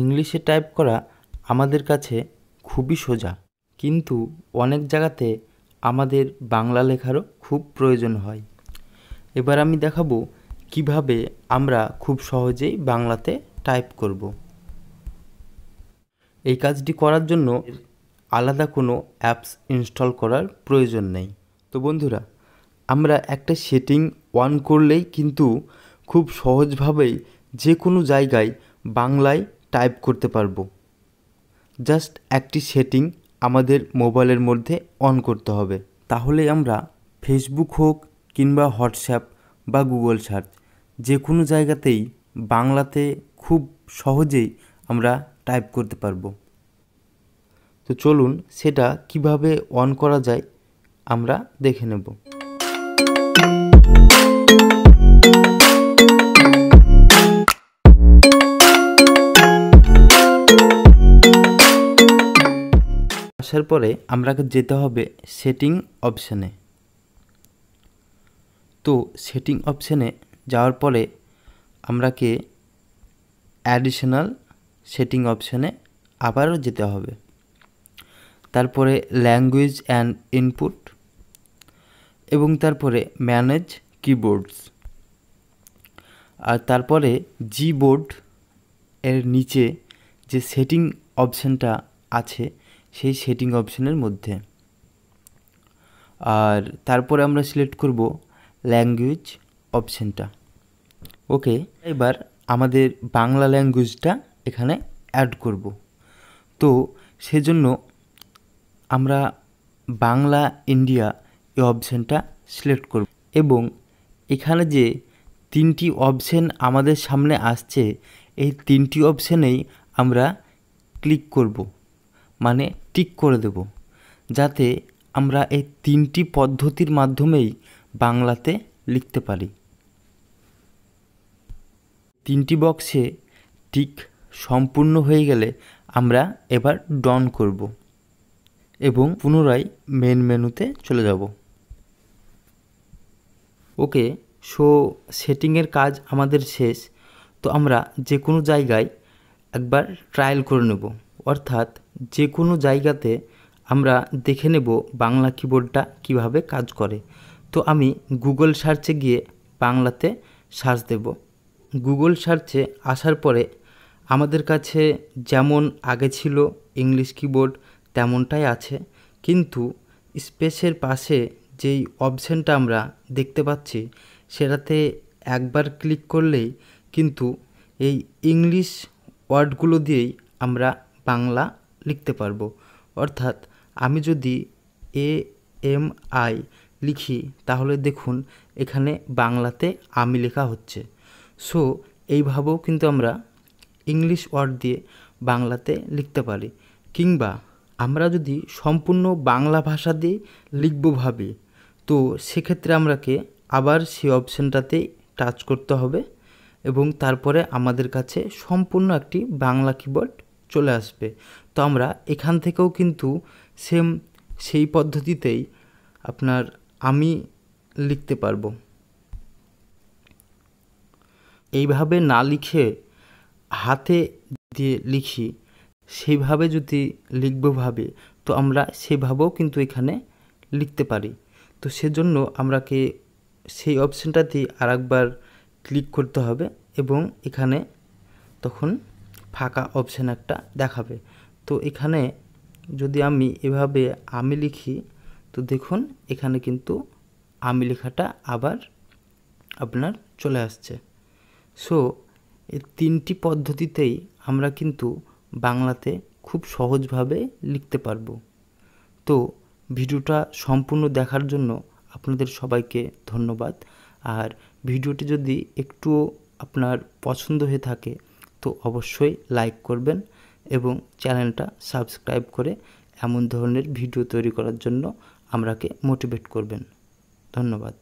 ইংলিশে টাইপ করা আমাদের কাছে খুবই সোজা কিন্তু অনেক জায়গাতে আমাদের বাংলা লেখারও খুব প্রয়োজন হয় এবার আমি দেখাবো কিভাবে আমরা খুব সহজেই বাংলাতে টাইপ করব এই কাজটি করার জন্য আলাদা কোনো অ্যাপস ইনস্টল করার প্রয়োজন নেই তো বন্ধুরা আমরা একটা সেটিং অন করলেই কিন্তু খুব সহজভাবেই যে কোনো জায়গায় বাংলায় টাইপ করতে পারবো জাস্ট একটি সেটিং আমাদের মোবাইলের মধ্যে অন করতে হবে তাহলে আমরা ফেসবুক হোক কিংবা হোয়াটসঅ্যাপ বা গুগল সার্চ যে কোনো জায়গাতেই বাংলাতে খুব সহজেই আমরা টাইপ করতে পারবো তো চলুন সেটা কিভাবে অন করা যায় আমরা দেখে নেব আসার পরে আমরা যেতে হবে সেটিং অপশানে তো সেটিং অপশানে যাওয়ার পরে আমরাকে অ্যাডিশনাল সেটিং অপশানে আবারও যেতে হবে তারপরে ল্যাঙ্গুয়েজ অ্যান্ড ইনপুট এবং তারপরে ম্যানেজ কিবোর্ডস আর তারপরে জি বোর্ড এর নিচে যে সেটিং অপশানটা আছে সেই সেটিং অপশনের মধ্যে আর তারপরে আমরা সিলেক্ট করব ল্যাঙ্গুয়েজ অপশানটা ওকে এবার আমাদের বাংলা ল্যাঙ্গুয়েজটা এখানে অ্যাড করব তো সেজন্য আমরা বাংলা ইন্ডিয়া এই অপশানটা সিলেক্ট করব এবং এখানে যে তিনটি অপশান আমাদের সামনে আসছে এই তিনটি অপশানেই আমরা ক্লিক করব মানে টিক করে দেব যাতে আমরা এই তিনটি পদ্ধতির মাধ্যমেই বাংলাতে লিখতে পারি তিনটি বক্সে টিক সম্পূর্ণ হয়ে গেলে আমরা এবার ডন করব এবং পুনরায় মেন মেনুতে চলে যাব ওকে শো সেটিংয়ের কাজ আমাদের শেষ তো আমরা যে কোনো জায়গায় একবার ট্রায়াল করে নেব অর্থাৎ যে কোনো জায়গাতে আমরা দেখে নেব বাংলা কিবোর্ডটা কিভাবে কাজ করে তো আমি গুগল সার্চে গিয়ে বাংলাতে সার্চ দেব গুগল সার্চে আসার পরে আমাদের কাছে যেমন আগে ছিল ইংলিশ কিবোর্ড তেমনটাই আছে কিন্তু স্পেসের পাশে যেই অপশানটা আমরা দেখতে পাচ্ছি সেটাতে একবার ক্লিক করলেই কিন্তু এই ইংলিশ ওয়ার্ডগুলো দিয়েই আমরা বাংলা লিখতে পারবো অর্থাৎ আমি যদি এ এম আই লিখি তাহলে দেখুন এখানে বাংলাতে আমি লেখা হচ্ছে সো এইভাবেও কিন্তু আমরা ইংলিশ ওয়ার্ড দিয়ে বাংলাতে লিখতে পারি কিংবা আমরা যদি সম্পূর্ণ বাংলা ভাষা দিয়ে লিখব ভাবি তো সেক্ষেত্রে আমাকে আবার সেই অপশানটাতেই টাচ করতে হবে এবং তারপরে আমাদের কাছে সম্পূর্ণ একটি বাংলা কিবোর্ড চলে আসবে তো আমরা এখান থেকেও কিন্তু সেম সেই পদ্ধতিতেই আপনার আমি লিখতে পারবো এইভাবে না লিখে হাতে দিয়ে লিখি সেইভাবে যদি লিখব ভাবে তো আমরা সেভাবেও কিন্তু এখানে লিখতে পারি তো সেজন্য আমরাকে সেই অপশানটাতে আরেকবার ক্লিক করতে হবে এবং এখানে তখন ফাঁকা অপশান একটা দেখাবে তো এখানে যদি আমি এভাবে আমি লিখি তো দেখুন এখানে কিন্তু আমি লেখাটা আবার আপনার চলে আসছে সো এই তিনটি পদ্ধতিতেই আমরা কিন্তু বাংলাতে খুব সহজভাবে লিখতে পারবো তো ভিডিওটা সম্পূর্ণ দেখার জন্য আপনাদের সবাইকে ধন্যবাদ আর ভিডিওটি যদি একটুও আপনার পছন্দ হয়ে থাকে তো অবশ্যই লাইক করবেন এবং চ্যানেলটা সাবস্ক্রাইব করে এমন ধরনের ভিডিও তৈরি করার জন্য আমরাকে মোটিভেট করবেন ধন্যবাদ